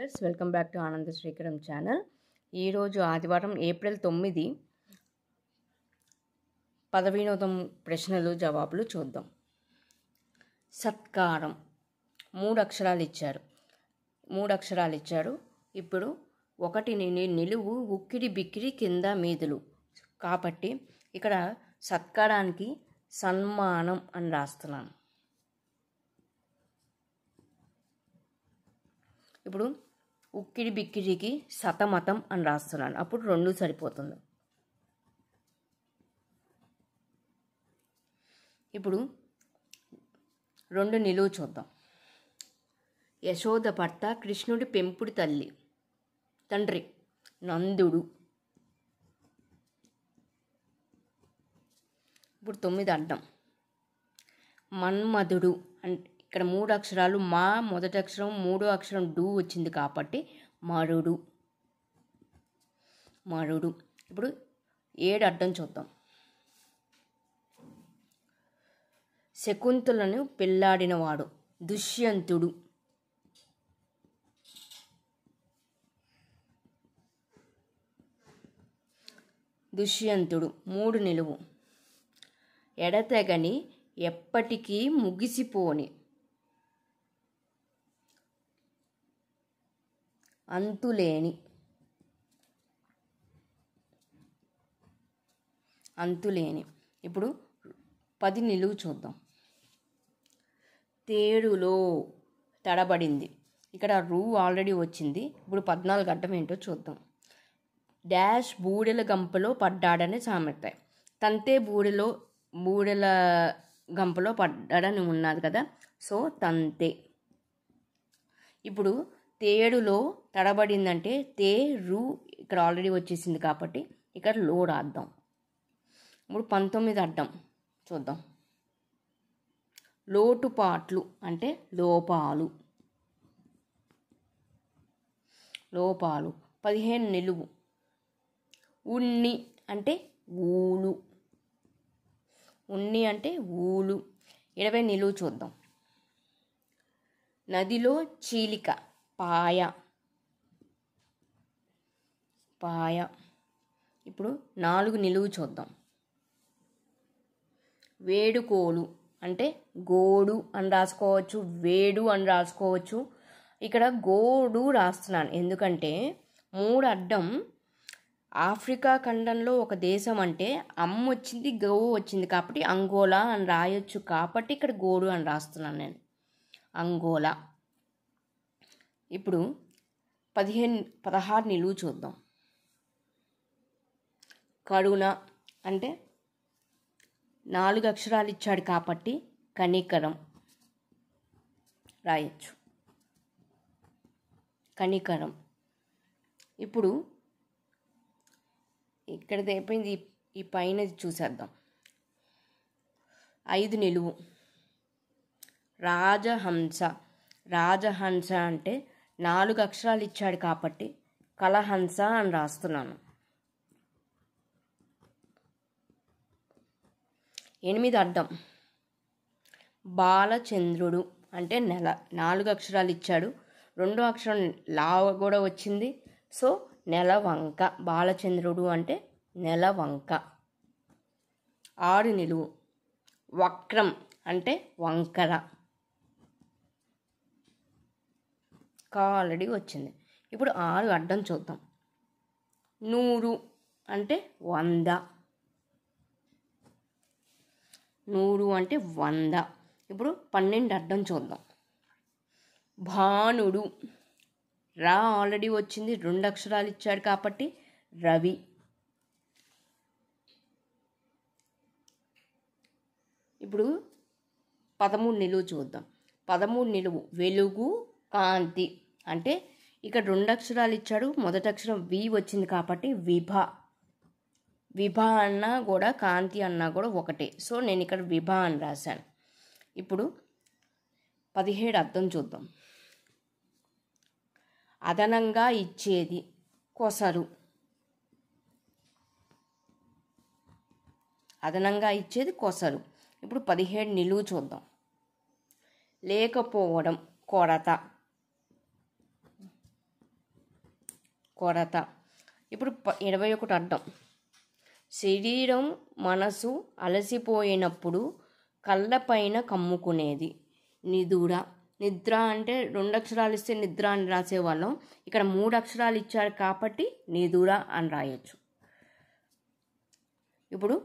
teachers welcome back to ఆనంద శ్రీకరం channel ఈరోజు ఆదివారం ఏప్రిల్ తొమ్మిది పదవినోదం ప్రశ్నలు జవాబులు చూద్దాం సత్కారం మూడు అక్షరాలు ఇచ్చారు మూడు అక్షరాలు ఇచ్చారు ఇప్పుడు ఒకటిని నిలువు ఉక్కిడి బిక్కిరి కింద మీదులు కాబట్టి ఇక్కడ సత్కారానికి సన్మానం అని రాస్తున్నాను ఇప్పుడు ఉక్కిడి బిక్కిడికి సతమతం అని రాస్తున్నాను అప్పుడు రెండు సరిపోతుంది ఇప్పుడు రెండు నిలువు చూద్దాం యశోద భర్త కృష్ణుడి పెంపుడు తల్లి తండ్రి నందుడు ఇప్పుడు తొమ్మిది అడ్డం మన్మధుడు అంటే ఇక్కడ మూడు అక్షరాలు మా మొదటి అక్షరం మూడో అక్షరం డూ వచ్చింది కాబట్టి మరుడు మరుడు ఇప్పుడు ఏడు అడ్డం చూద్దాం శకుంతులను పెళ్ళాడినవాడు దుష్యంతుడు దుష్యంతుడు మూడు నిలువు ఎడతెగని ఎప్పటికీ ముగిసిపోని అంతులేని అంతులేని ఇప్పుడు పది నిలువు చూద్దాం తేడులో తడబడింది ఇక్కడ రూ ఆల్రెడీ వచ్చింది ఇప్పుడు పద్నాలుగు అడ్డం ఏంటో చూద్దాం డాష్ బూడెల గంపలో పడ్డాడని సామెత తంతే బూడెలో బూడెల గంపలో పడ్డాడని ఉన్నది కదా సో తంతే ఇప్పుడు తేడులో తడబడిందంటే తే రు ఇక్కడ ఆల్రెడీ వచ్చేసింది కాబట్టి ఇక్కడ లో రాద్దాం ఇప్పుడు పంతొమ్మిది అడ్డం చూద్దాం లోటుపాట్లు అంటే లోపాలు లోపాలు పదిహేను నిలువు ఉన్ని అంటే ఊలు ఉన్ని అంటే ఊలు ఇరవై నిలువు చూద్దాం నదిలో చీలిక పాయ పాయ ఇప్పుడు నాలుగు నిలువు చూద్దాం వేడుకోలు అంటే గోడు అని రాసుకోవచ్చు వేడు అని రాసుకోవచ్చు ఇక్కడ గోడు రాస్తున్నాను ఎందుకంటే మూడు అడ్డం ఆఫ్రికా ఖండంలో ఒక దేశం అంటే అమ్మ వచ్చింది గోవు వచ్చింది కాబట్టి అంగోలా అని రాయొచ్చు కాబట్టి ఇక్కడ గోడు అని రాస్తున్నాను నేను అంగోలా ఇప్పుడు పదిహేను పదహారు నిలువు చూద్దాం కరుణ అంటే నాలుగు అక్షరాలు ఇచ్చాడు కాబట్టి కనికరం రాయచ్చు కనికరం ఇప్పుడు ఇక్కడ అయిపోయింది ఈ పైన చూసేద్దాం ఐదు నిలువు రాజహంస రాజహంస అంటే నాలుగు అక్షరాలు ఇచ్చాడు కాబట్టి కలహంస అని రాస్తున్నాను ఎనిమిది అర్థం బాలచంద్రుడు అంటే నెల నాలుగు అక్షరాలు ఇచ్చాడు రెండో అక్షరం లావ కూడా వచ్చింది సో నెల వంక బాలచంద్రుడు అంటే నెల వంక ఆరు నిలువు వక్రం అంటే వంకర కా ఆల్రెడీ వచ్చింది ఇప్పుడు ఆరు అడ్డం చూద్దాం నూరు అంటే వంద నూరు అంటే వంద ఇప్పుడు పన్నెండు అడ్డం చూద్దాం భానుడు రా ఆల్రెడీ వచ్చింది రెండు అక్షరాలు ఇచ్చాడు కాబట్టి రవి ఇప్పుడు పదమూడు నిలువు చూద్దాం పదమూడు నిలువు వెలుగు కాంతి అంటే ఇక్కడ రెండు అక్షరాలు ఇచ్చాడు మొదటి అక్షరం వి వచ్చింది కాబట్టి విభ విభ అన్నా కూడా కాంతి అన్నా కూడా ఒకటే సో నేను ఇక్కడ విభ అని రాశాను ఇప్పుడు పదిహేడు అర్థం చూద్దాం అదనంగా ఇచ్చేది కొసరు అదనంగా ఇచ్చేది కొసరు ఇప్పుడు పదిహేడు నిలువు చూద్దాం లేకపోవడం కొరత కొరత ఇప్పుడు ఇరవై ఒకటి అర్థం శరీరం మనసు అలసిపోయినప్పుడు కళ్ళపైన కమ్ముకునేది నిదుడ నిద్ర అంటే రెండు అక్షరాలు ఇస్తే నిద్ర అని రాసేవాళ్ళం ఇక్కడ మూడు అక్షరాలు ఇచ్చారు కాబట్టి నిదుర అని రాయొచ్చు ఇప్పుడు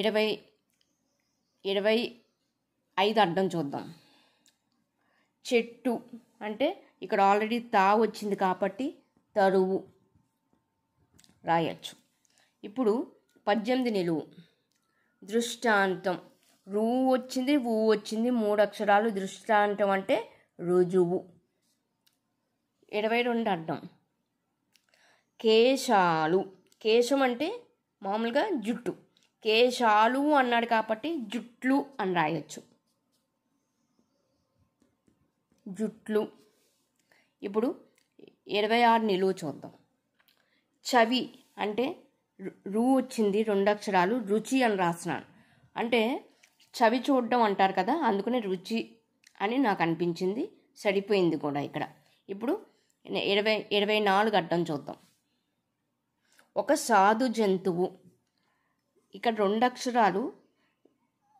ఇరవై ఇరవై ఐదు అడ్డం చూద్దాం చెట్టు అంటే ఇక్కడ ఆల్రెడీ తా వచ్చింది కాబట్టి తరువు రాయచ్చు ఇప్పుడు పద్దెనిమిది నిలువు దృష్టాంతం రూ వచ్చింది ఊ వచ్చింది మూడు అక్షరాలు దృష్టాంతం అంటే రుజువు ఇరవై రెండు అర్థం కేశాలు కేశం అంటే మామూలుగా జుట్టు కేశాలు అన్నాడు కాబట్టి జుట్లు అని రాయొచ్చు జుట్లు ఇప్పుడు ఇరవై ఆరు నిలువు చూద్దాం చవి అంటే రు వచ్చింది రెండు అక్షరాలు రుచి అని రాస్తున్నాను అంటే చవి చూడడం అంటారు కదా అందుకనే రుచి అని నాకు అనిపించింది సరిపోయింది కూడా ఇక్కడ ఇప్పుడు ఇరవై ఇరవై నాలుగు అడ్డం చూద్దాం ఒక సాధు జంతువు ఇక్కడ రెండు అక్షరాలు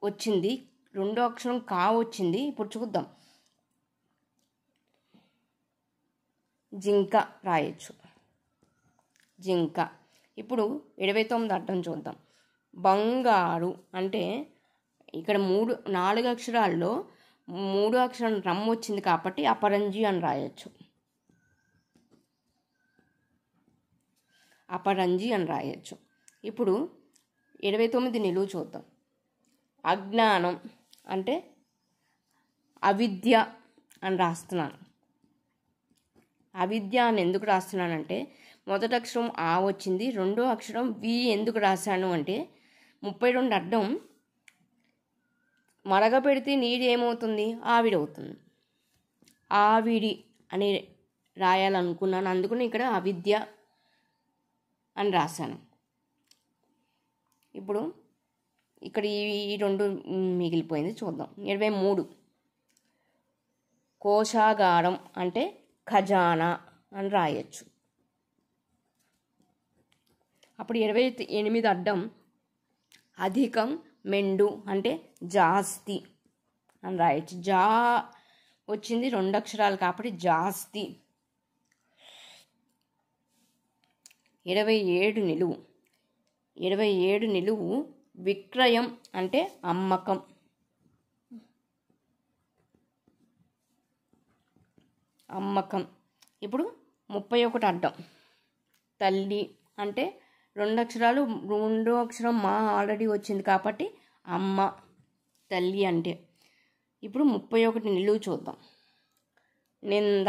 వచ్చింది రెండో అక్షరం కా వచ్చింది ఇప్పుడు చూద్దాం జింక రాయొచ్చు జింక ఇప్పుడు ఇరవై తొమ్మిది అర్థం చూద్దాం బంగారు అంటే ఇక్కడ మూడు నాలుగు అక్షరాల్లో మూడు అక్షరం రమ్ వచ్చింది కాబట్టి అపరంజి అని రాయొచ్చు అపరంజి అని రాయొచ్చు ఇప్పుడు ఇరవై తొమ్మిది నిలువు చూద్దాం అజ్ఞానం అంటే అవిద్య అని రాస్తున్నాను అవిద్య అని ఎందుకు రాస్తున్నానంటే మొదటి అక్షరం ఆ వచ్చింది రెండో అక్షరం వి ఎందుకు రాశాను అంటే ముప్పై రెండు అడ్డం మరగపెడితే నీరు ఏమవుతుంది ఆవిడవుతుంది ఆవిడి అని రాయాలనుకున్నాను అందుకని ఇక్కడ అవిద్య అని రాశాను ఇప్పుడు ఇక్కడ ఈ రెండు మిగిలిపోయింది చూద్దాం ఇరవై మూడు కోశాగారం అంటే ఖజానా అని రాయొచ్చు అప్పుడు ఇరవై ఎనిమిది అడ్డం అధికం మెండు అంటే జాస్తి అని రాయొచ్చు జా వచ్చింది రెండు అక్షరాలు కాబట్టి జాస్తి ఇరవై ఏడు నిలువు ఇరవై ఏడు నిలువు విక్రయం అంటే అమ్మకం అమ్మకం ఇప్పుడు ముప్పై ఒకటి అడ్డం తల్లి అంటే రెండు అక్షరాలు రెండో అక్షరం మా ఆల్రెడీ వచ్చింది కాబట్టి అమ్మ తల్లి అంటే ఇప్పుడు ముప్పై ఒకటి నిలువు చూద్దాం నింద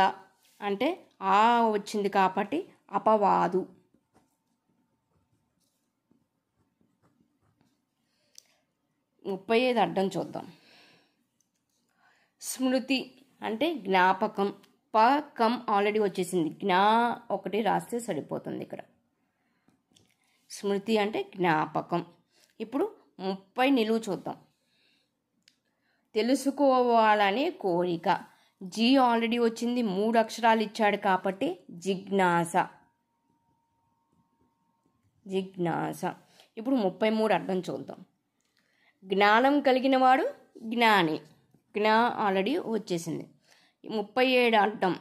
అంటే ఆ వచ్చింది కాబట్టి అపవాదు ముప్పై ఐదు అడ్డం చూద్దాం స్మృతి అంటే జ్ఞాపకం ప కమ్ ఆల్రెడీ వచ్చేసింది జ్ఞా ఒకటి రాస్తే సరిపోతుంది ఇక్కడ స్మృతి అంటే జ్ఞాపకం ఇప్పుడు ముప్పై నిలువు చూద్దాం తెలుసుకోవాలనే కోరిక జీ ఆల్రెడీ వచ్చింది మూడు అక్షరాలు ఇచ్చాడు కాబట్టి జిజ్ఞాస జిజ్ఞాస ఇప్పుడు ముప్పై మూడు అర్థం చూద్దాం జ్ఞానం కలిగినవాడు జ్ఞాని జ్ఞా ఆల్రెడీ వచ్చేసింది ముప్పై ఏడు అడ్డం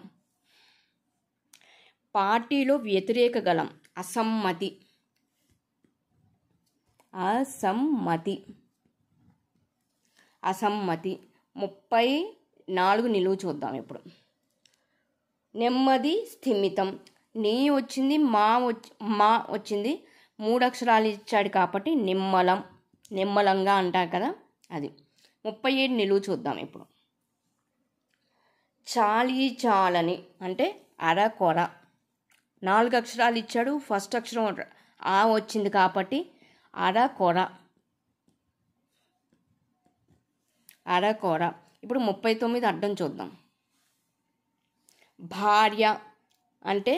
పార్టీలో వ్యతిరేక గలం అసమ్మతి అసమ్మతి అసమ్మతి ముప్పై నాలుగు నిలువు చూద్దాం ఇప్పుడు నెమ్మది స్థిమితం నీ వచ్చింది మా వచ్చి మా వచ్చింది మూడు అక్షరాలు ఇచ్చాడు కాబట్టి నిమ్మలం నిమ్మలంగా అంటారు కదా అది ముప్పై ఏడు నిలువు చూద్దాం ఇప్పుడు చాలీ చాలని అంటే అర కొర నాలుగు అక్షరాలు ఇచ్చాడు ఫస్ట్ అక్షరం ఆ వచ్చింది కాబట్టి అర కొర అర కొర ఇప్పుడు ముప్పై తొమ్మిది అడ్డం చూద్దాం భార్య అంటే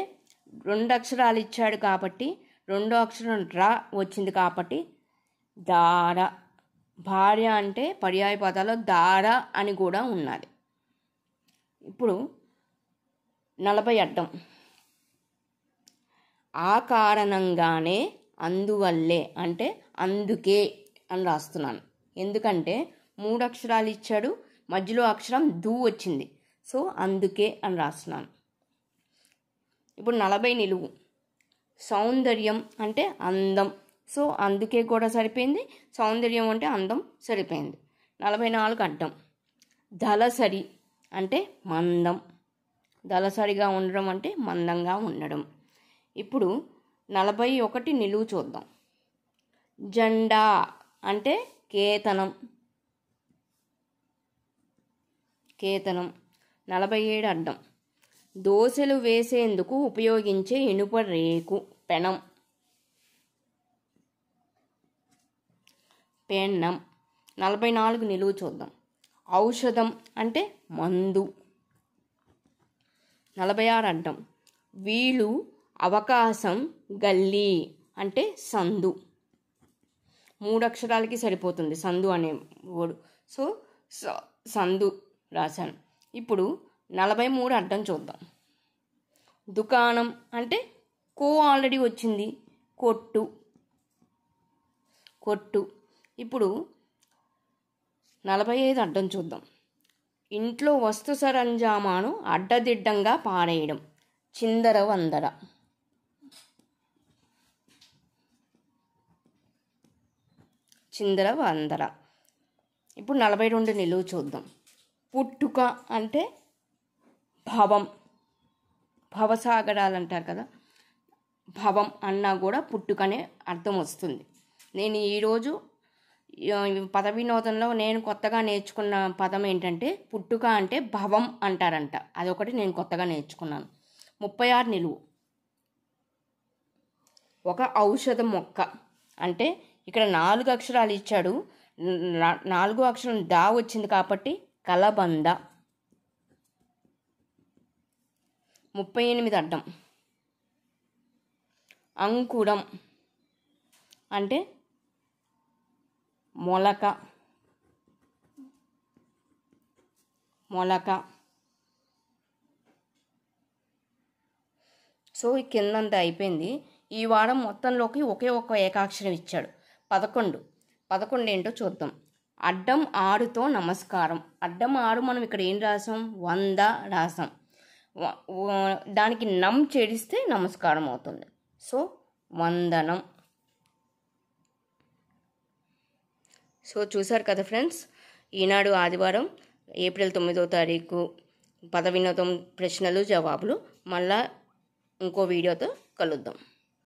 రెండు అక్షరాలు ఇచ్చాడు కాబట్టి రెండో అక్షరం రా వచ్చింది కాబట్టి దార భార్య అంటే పర్యాయ పదాలు దార అని కూడా ఉన్నది ఇప్పుడు నలభై అడ్డం ఆ కారణంగానే అందువల్లే అంటే అందుకే అని రాస్తున్నాను ఎందుకంటే మూడు అక్షరాలు ఇచ్చాడు మధ్యలో అక్షరం దూ వచ్చింది సో అందుకే అని రాస్తున్నాను ఇప్పుడు నలభై నిలువు సౌందర్యం అంటే అందం సో అందుకే కూడా సరిపోయింది సౌందర్యం అంటే అందం సరిపోయింది నలభై నాలుగు అడ్డం దళసరి అంటే మందం దళసరిగా ఉండడం అంటే మందంగా ఉండడం ఇప్పుడు నలభై ఒకటి నిలువు చూద్దాం జెండా అంటే కేతనం కేతనం నలభై ఏడు అడ్డం దోశలు వేసేందుకు ఉపయోగించే ఇనుప రేకు పెనం పెనం నలభై నాలుగు నిలువు చూద్దాం ఔషధం అంటే మందు నలభై ఆరు అడ్డం వీలు అవకాశం గల్లీ అంటే సందు మూడు అక్షరాలకి సరిపోతుంది సందు అనే వర్డ్ సో సందు రాశాను ఇప్పుడు నలభై మూడు అడ్డం చూద్దాం దుకాణం అంటే కో ఆల్రెడీ వచ్చింది కొట్టు కొట్టు ఇప్పుడు నలభై ఐదు అడ్డం చూద్దాం ఇంట్లో వస్తు సరంజామాను అడ్డదిడ్డంగా పారేయడం చిందర వందర చిందర వందర ఇప్పుడు నలభై రెండు నిలువు చూద్దాం పుట్టుక అంటే భవం భవసాగరాలు అంటారు కదా భవం అన్నా కూడా పుట్టుకనే అర్థం వస్తుంది నేను ఈరోజు పదవినోదంలో నేను కొత్తగా నేర్చుకున్న పదం ఏంటంటే పుట్టుక అంటే భవం అంటారంట అదొకటి నేను కొత్తగా నేర్చుకున్నాను ముప్పై ఆరు నిలువు ఒక ఔషధ మొక్క అంటే ఇక్కడ నాలుగు అక్షరాలు ఇచ్చాడు నాలుగు అక్షరం దా వచ్చింది కాబట్టి కలబంద ముప్పై ఎనిమిది అడ్డం అంకుడం అంటే మొలక మొలక సో ఈ కిందంతా అయిపోయింది ఈ వారం మొత్తంలోకి ఒకే ఒక ఏకాక్షరం ఇచ్చాడు పదకొండు పదకొండు ఏంటో చూద్దాం అడ్డం ఆరుతో నమస్కారం అడ్డం ఆరు మనం ఇక్కడ ఏం రాసాం వంద రాసాం దానికి నమ్ చేడిస్తే నమస్కారం అవుతుంది సో వందనం సో చూశారు కదా ఫ్రెండ్స్ ఈనాడు ఆదివారం ఏప్రిల్ తొమ్మిదో తారీఖు పదవినోదం ప్రశ్నలు జవాబులు మళ్ళా ఇంకో వీడియోతో కలుద్దాం